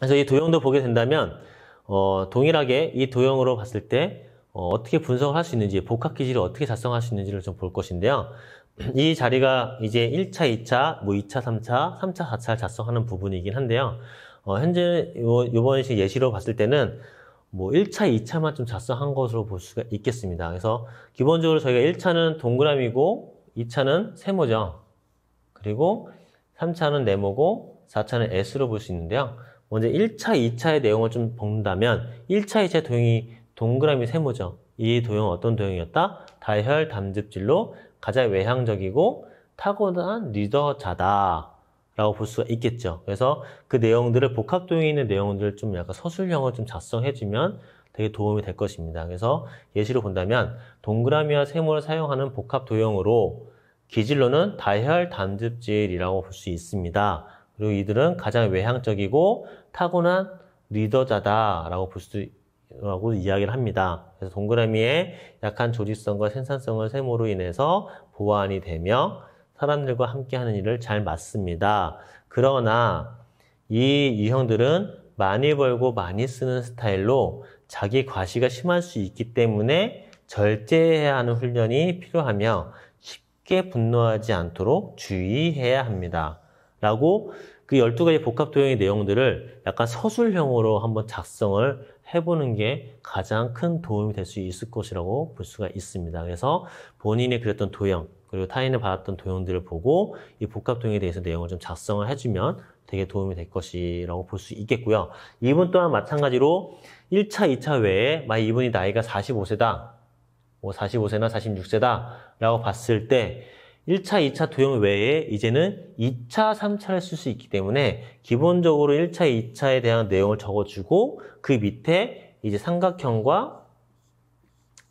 그래서 이 도형도 보게 된다면 어, 동일하게 이 도형으로 봤을 때 어, 떻게 분석을 할 수 있는지 복합 기지를 어떻게 작성할 수 있는지를 좀 볼 것인데요. 이 자리가 이제 1차, 2차, 뭐 2차, 3차, 3차, 4차를 작성하는 부분이긴 한데요. 어, 현재 요번 예시로 봤을 때는 뭐 1차, 2차만 좀 작성한 것으로 볼 수가 있겠습니다. 그래서 기본적으로 저희가 1차는 동그라미고 2차는 세모죠. 그리고 3차는 네모고 4차는 S로 볼 수 있는데요. 먼저 1차, 2차의 내용을 좀 본다면 1차, 2차의 도형이 동그라미 세모죠. 이 도형은 어떤 도형이었다? 다혈 담즙질로 가장 외향적이고 타고난 리더자다. 라고 볼 수가 있겠죠. 그래서 그 내용들을 복합도형에 있는 내용들을 좀 약간 서술형을 좀 작성해주면 되게 도움이 될 것입니다. 그래서 예시로 본다면 동그라미와 세모를 사용하는 복합도형으로 기질로는 다혈 단즙질이라고 볼 수 있습니다. 그리고 이들은 가장 외향적이고 타고난 리더자다라고 볼수 라고 이야기를 합니다. 그래서 동그라미의 약한 조직성과 생산성을 세모로 인해서 보완이 되며 사람들과 함께하는 일을 잘 맞습니다. 그러나 이 유형들은 많이 벌고 많이 쓰는 스타일로 자기 과시가 심할 수 있기 때문에 절제해야 하는 훈련이 필요하며 쉽게 분노하지 않도록 주의해야 합니다. 라고 그 12가지 복합도형의 내용들을 약간 서술형으로 한번 작성을 해보는 게 가장 큰 도움이 될 수 있을 것이라고 볼 수가 있습니다. 그래서 본인이 그렸던 도형, 그리고 타인을 받았던 도형들을 보고 이 복합도형에 대해서 내용을 좀 작성을 해주면 되게 도움이 될 것이라고 볼 수 있겠고요. 이분 또한 마찬가지로 1차, 2차 외에 만약 이분이 나이가 45세다, 뭐 45세나 46세다 라고 봤을 때 1차, 2차 도형 외에 이제는 2차, 3차를 쓸 수 있기 때문에 기본적으로 1차, 2차에 대한 내용을 적어주고 그 밑에 이제 삼각형과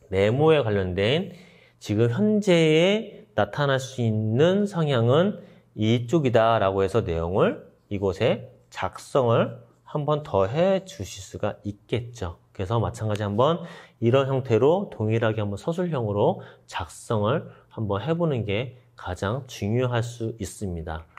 네모에 관련된 지금 현재에 나타날 수 있는 성향은 이쪽이다라고 해서 내용을 이곳에 작성을 한번 더 해 주실 수가 있겠죠. 그래서 마찬가지 한번 이런 형태로 동일하게 한번 서술형으로 작성을 한번 해보는 게 가장 중요할 수 있습니다.